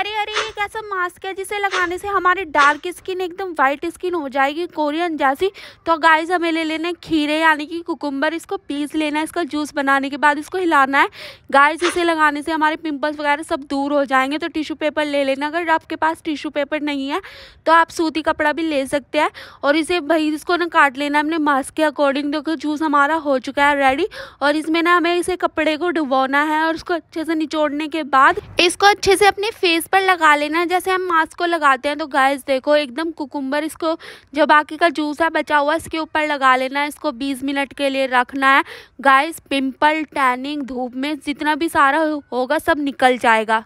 अरे अरे ये कैसा मास्क है जिसे लगाने से हमारी डार्क स्किन एकदम वाइट स्किन हो जाएगी कोरियन जैसी तो गाइस हमें ले लेना है खीरे यानी कि कुकुम्बर इसको पीस लेना है इसका जूस बनाने के बाद इसको हिलाना है गाइस इसे लगाने से हमारे पिंपल्स वगैरह सब दूर हो जाएंगे तो टिशू पेपर ले लेना अगर आपके पास टिशू पेपर नहीं है तो आप सूती कपड़ा भी ले सकते हैं और इसे भाई इसको ना काट लेना है अपने मास्क के अकॉर्डिंग देखो जूस हमारा हो चुका है रेडी और इसमें ना हमें इसे कपड़े को डुबोना है और उसको अच्छे से निचोड़ने के बाद इसको अच्छे से अपने फेस पर लगा लेना जैसे हम मास्क को लगाते हैं तो गैस देखो एकदम कुकुम्बर इसको जो बाकी का जूस है बचा हुआ इसके ऊपर लगा लेना है इसको बीस मिनट के लिए रखना है गैस पिम्पल टैनिंग धूप में जितना भी सारा होगा सब निकल जाएगा